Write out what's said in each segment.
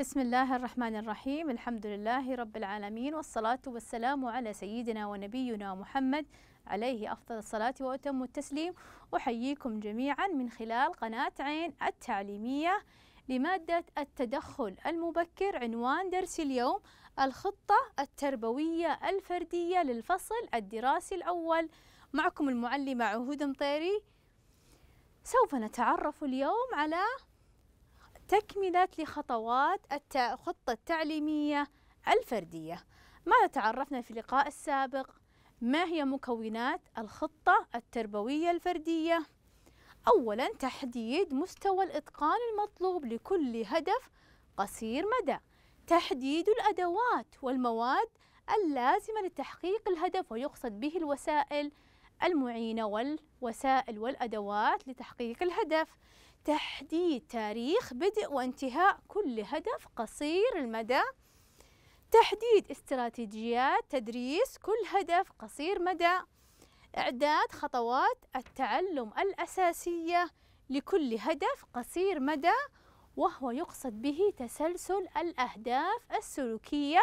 بسم الله الرحمن الرحيم الحمد لله رب العالمين والصلاة والسلام على سيدنا ونبينا محمد عليه أفضل الصلاة وأتم التسليم أحييكم جميعا من خلال قناة عين التعليمية لمادة التدخل المبكر عنوان درس اليوم الخطة التربوية الفردية للفصل الدراسي الأول معكم المعلمة عهود مطيري سوف نتعرف اليوم على تكملة لخطوات الخطة التعليمية الفردية ماذا تعرفنا في اللقاء السابق؟ ما هي مكونات الخطة التربوية الفردية؟ أولا تحديد مستوى الإتقان المطلوب لكل هدف قصير مدى تحديد الأدوات والمواد اللازمة لتحقيق الهدف ويقصد به الوسائل المعينة والوسائل والأدوات لتحقيق الهدف تحديد تاريخ بدء وانتهاء كل هدف قصير المدى تحديد استراتيجيات تدريس كل هدف قصير مدى إعداد خطوات التعلم الأساسية لكل هدف قصير مدى وهو يقصد به تسلسل الأهداف السلوكية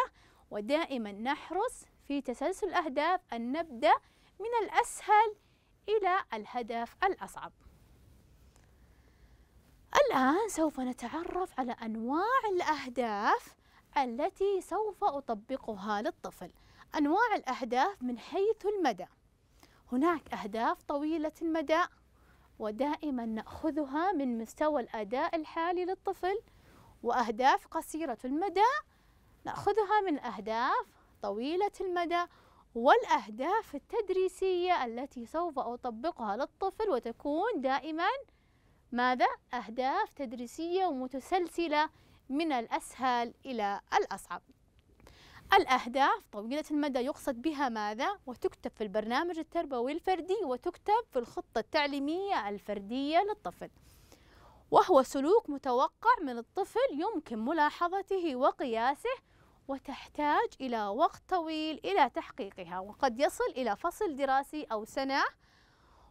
ودائما نحرص في تسلسل الأهداف أن نبدأ من الأسهل إلى الهدف الأصعب الآن سوف نتعرف على أنواع الأهداف التي سوف أطبقها للطفل أنواع الأهداف من حيث المدى هناك أهداف طويلة المدى ودائما نأخذها من مستوى الأداء الحالي للطفل وأهداف قصيرة المدى نأخذها من أهداف طويلة المدى والأهداف التدريسية التي سوف أطبقها للطفل وتكون دائما ماذا؟ أهداف تدريسية ومتسلسلة من الأسهل إلى الأصعب الأهداف طويلة المدى يقصد بها ماذا؟ وتكتب في البرنامج التربوي الفردي وتكتب في الخطة التعليمية الفردية للطفل وهو سلوك متوقع من الطفل يمكن ملاحظته وقياسه وتحتاج إلى وقت طويل إلى تحقيقها وقد يصل إلى فصل دراسي أو سنة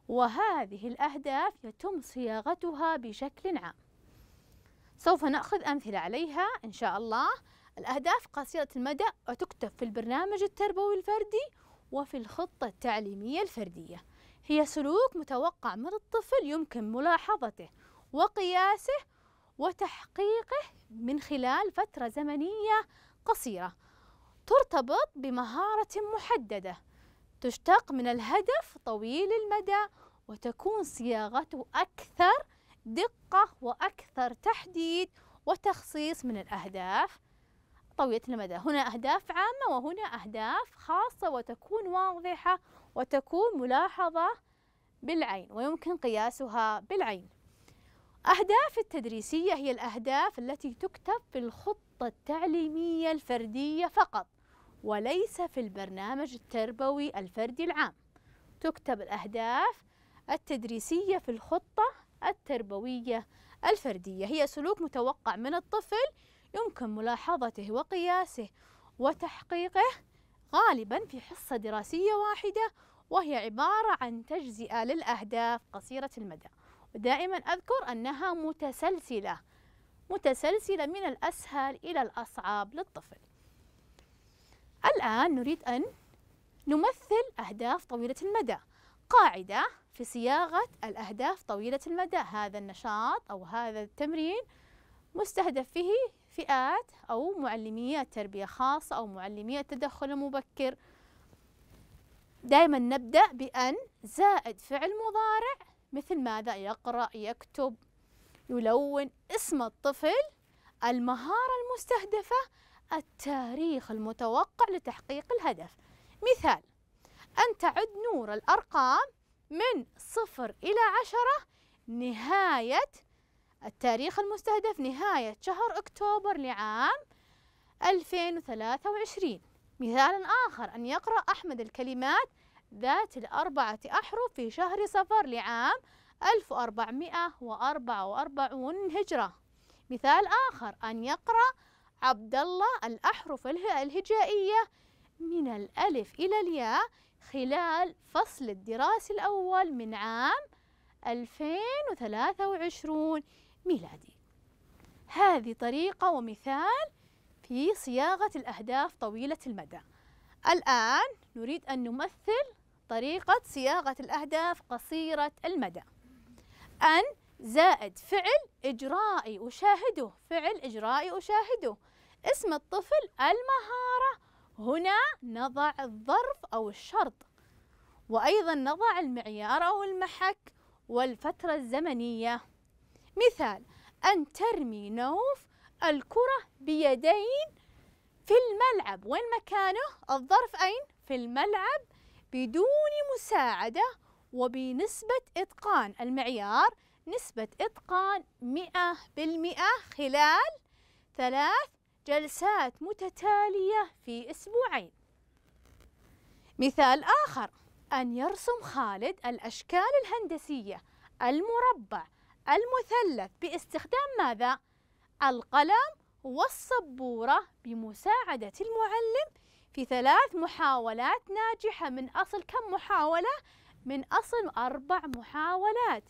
وهذه الأهداف يتم صياغتها بشكل عام سوف نأخذ أمثلة عليها إن شاء الله الأهداف قصيرة المدى وتكتب في البرنامج التربوي الفردي وفي الخطة التعليمية الفردية هي سلوك متوقع من الطفل يمكن ملاحظته وقياسه وتحقيقه من خلال فترة زمنية قصيرة ترتبط بمهارة محددة تشتق من الهدف طويل المدى وتكون صياغته أكثر دقة وأكثر تحديد وتخصيص من الأهداف طويلة المدى هنا أهداف عامة وهنا أهداف خاصة وتكون واضحة وتكون ملاحظة بالعين ويمكن قياسها بالعين أهداف التدريسية هي الأهداف التي تكتب في الخطة التعليمية الفردية فقط وليس في البرنامج التربوي الفردي العام تكتب الأهداف التدريسية في الخطة التربوية الفردية هي سلوك متوقع من الطفل يمكن ملاحظته وقياسه وتحقيقه غالبا في حصة دراسية واحدة وهي عبارة عن تجزئة للأهداف قصيرة المدى ودائما أذكر أنها متسلسلة متسلسلة من الأسهل إلى الأصعب للطفل الآن نريد أن نمثل أهداف طويلة المدى قاعدة في صياغة الأهداف طويلة المدى هذا النشاط أو هذا التمرين مستهدف فيه فئات أو معلمية تربية خاصة أو معلمية التدخل المبكر دائما نبدأ بأن زائد فعل مضارع مثل ماذا يقرأ يكتب يلون اسم الطفل المهارة المستهدفة التاريخ المتوقع لتحقيق الهدف مثال أن تعد نور الأرقام من صفر إلى عشرة نهاية التاريخ المستهدف نهاية شهر أكتوبر لعام 2023 مثال آخر أن يقرأ أحمد الكلمات ذات الأربعة أحرف في شهر صفر لعام 1444 هجرة مثال آخر أن يقرأ عبد الله الأحرف الهجائية من الألف إلى الياء خلال فصل الدراسي الأول من عام 2023 ميلادي هذه طريقة ومثال في صياغة الأهداف طويلة المدى الآن نريد أن نمثل طريقة صياغة الأهداف قصيرة المدى أنت زائد فعل إجرائي أشاهده فعل إجرائي أشاهده اسم الطفل المهارة هنا نضع الظرف أو الشرط وأيضا نضع المعيار أو المحك والفترة الزمنية مثال أن ترمي نوف الكرة بيدين في الملعب وين مكانه؟ الظرف أين؟ في الملعب بدون مساعدة وبنسبة إتقان المعيار نسبة إتقان 100% خلال ثلاث جلسات متتالية في أسبوعين مثال آخر أن يرسم خالد الأشكال الهندسية المربع المثلث باستخدام ماذا؟ القلم والسبورة بمساعدة المعلم في ثلاث محاولات ناجحة من أصل كم محاولة؟ من أصل أربع محاولات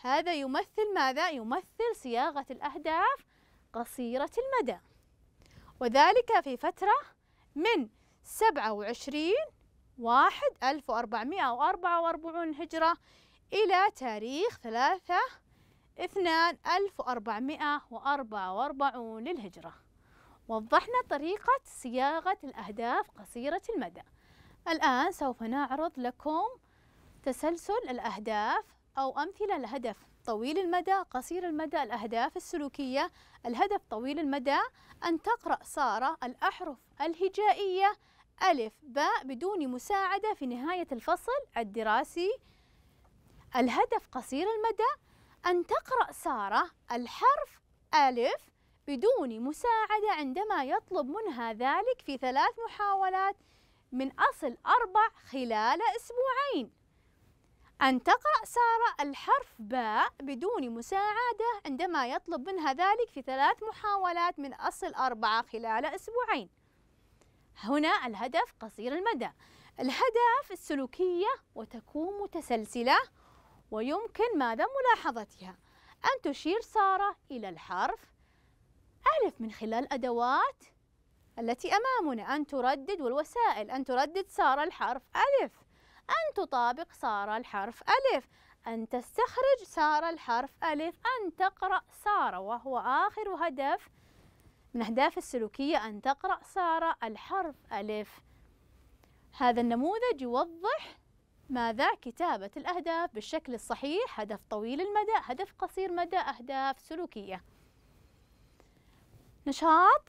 هذا يمثل ماذا؟ يمثل صياغة الأهداف قصيرة المدى وذلك في فترة من 27 واحد 1444 هجرة إلى تاريخ 3 2 1444 للهجرة وضحنا طريقة صياغة الأهداف قصيرة المدى الآن سوف نعرض لكم تسلسل الأهداف أو أمثلة لهدف طويل المدى قصير المدى الأهداف السلوكية الهدف طويل المدى أن تقرأ سارة الأحرف الهجائية ألف باء بدون مساعدة في نهاية الفصل الدراسي الهدف قصير المدى أن تقرأ سارة الحرف ألف بدون مساعدة عندما يطلب منها ذلك في ثلاث محاولات من أصل أربع خلال أسبوعين أن تقرأ سارة الحرف باء بدون مساعدة عندما يطلب منها ذلك في ثلاث محاولات من أصل أربعة خلال أسبوعين هنا الهدف قصير المدى الهدف السلوكية وتكون متسلسلة ويمكن ماذا ملاحظتها أن تشير سارة إلى الحرف ألف من خلال الأدوات التي أمامنا أن تردد والوسائل أن تردد سارة الحرف ألف أن تطابق سارة الحرف ألف أن تستخرج سارة الحرف ألف أن تقرأ سارة وهو آخر هدف من أهداف السلوكية أن تقرأ سارة الحرف ألف هذا النموذج يوضح ماذا كتابة الأهداف بالشكل الصحيح هدف طويل المدى هدف قصير مدى أهداف سلوكية نشاط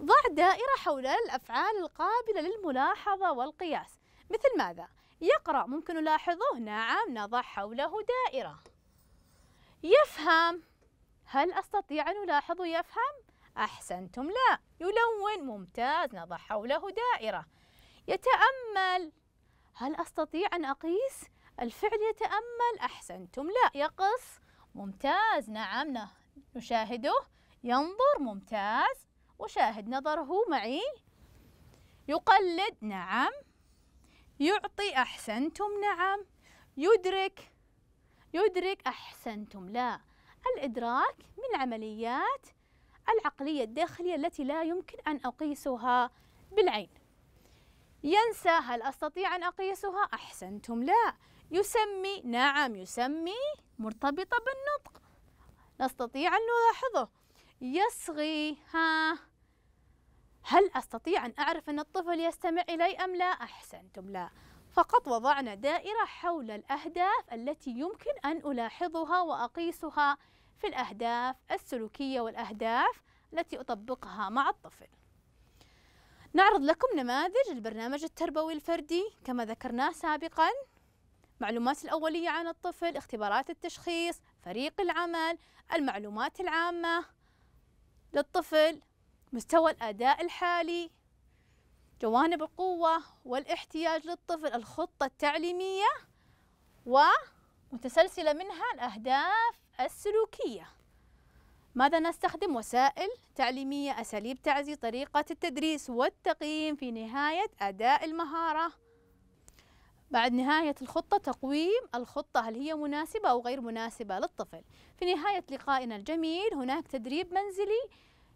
ضع دائرة حول الأفعال القابلة للملاحظة والقياس مثل ماذا؟ يقرأ ممكن نلاحظه نعم نضع حوله دائرة يفهم هل أستطيع أن ألاحظ يفهم؟ أحسنتم لا يلون ممتاز نضع حوله دائرة يتأمل هل أستطيع أن أقيس؟ الفعل يتأمل أحسنتم لا يقص ممتاز نعم نشاهده ينظر ممتاز أشاهد نظره معي يقلد نعم يعطي أحسنتم نعم يدرك يدرك أحسنتم لا الإدراك من العمليات العقلية الداخلية التي لا يمكن أن أقيسها بالعين ينسى هل أستطيع أن أقيسها أحسنتم لا يسمي نعم يسمي مرتبطة بالنطق نستطيع أن نلاحظه يصغي ها هل أستطيع أن أعرف أن الطفل يستمع إلي أم لا؟ أحسنتم لا فقط وضعنا دائرة حول الأهداف التي يمكن أن ألاحظها وأقيسها في الأهداف السلوكية والأهداف التي أطبقها مع الطفل نعرض لكم نماذج البرنامج التربوي الفردي كما ذكرناه سابقا معلومات الأولية عن الطفل اختبارات التشخيص فريق العمل المعلومات العامة للطفل مستوى الأداء الحالي جوانب القوة والاحتياج للطفل الخطة التعليمية ومتسلسلة منها الأهداف السلوكية ماذا نستخدم وسائل تعليمية أساليب تعزي طريقة التدريس والتقييم في نهاية أداء المهارة بعد نهاية الخطة تقويم الخطة هل هي مناسبة أو غير مناسبة للطفل في نهاية لقائنا الجميل هناك تدريب منزلي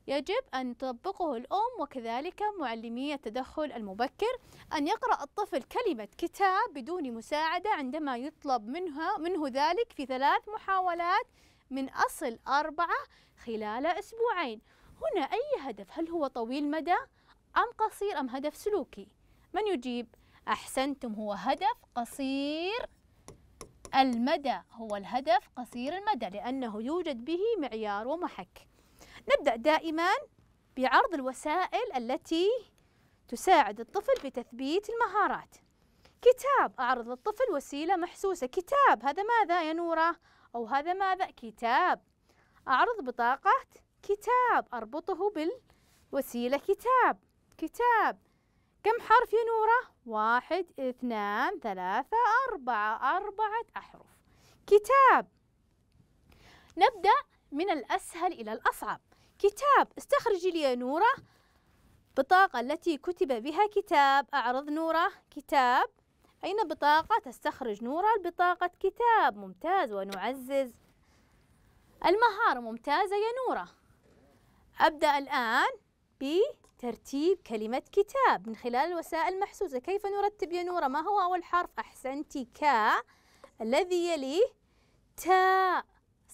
يجب أن تطبقه الأم وكذلك معلمي التدخل المبكر أن يقرأ الطفل كلمة كتاب بدون مساعدة عندما يطلب منها منه ذلك في ثلاث محاولات من أصل أربعة خلال أسبوعين هنا أي هدف هل هو طويل مدى أم قصير أم هدف سلوكي من يجيب أحسنتم هو هدف قصير المدى هو الهدف قصير المدى لأنه يوجد به معيار ومحك نبدأ دائما بعرض الوسائل التي تساعد الطفل في تثبيت المهارات كتاب أعرض للطفل وسيلة محسوسة كتاب هذا ماذا يا نورة أو هذا ماذا كتاب أعرض بطاقة كتاب أربطه بالوسيلة كتاب كتاب كم حرف يا نورة؟ واحد اثنان ثلاثة أربعة أربعة أحرف كتاب نبدأ من الأسهل إلى الأصعب كتاب استخرجي لي نوره بطاقة التي كتب بها كتاب أعرض نوره كتاب أين بطاقة تستخرج نوره البطاقة كتاب ممتاز ونعزز المهارة ممتازة يا نوره أبدأ الآن بترتيب كلمة كتاب من خلال الوسائل المحسوسة كيف نرتب يا نورة ما هو أول حرف أحسنتي كا الذي يليه تاء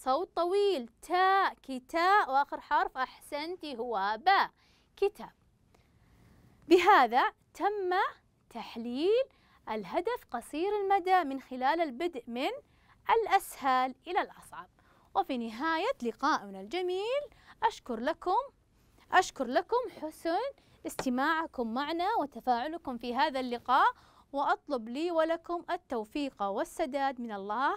صوت طويل تاء كتاء وآخر حرف أحسنتي هو باء كتاب بهذا تم تحليل الهدف قصير المدى من خلال البدء من الأسهل إلى الأصعب وفي نهاية لقائنا الجميل أشكر لكم أشكر لكم حسن استماعكم معنا وتفاعلكم في هذا اللقاء وأطلب لي ولكم التوفيق والسداد من الله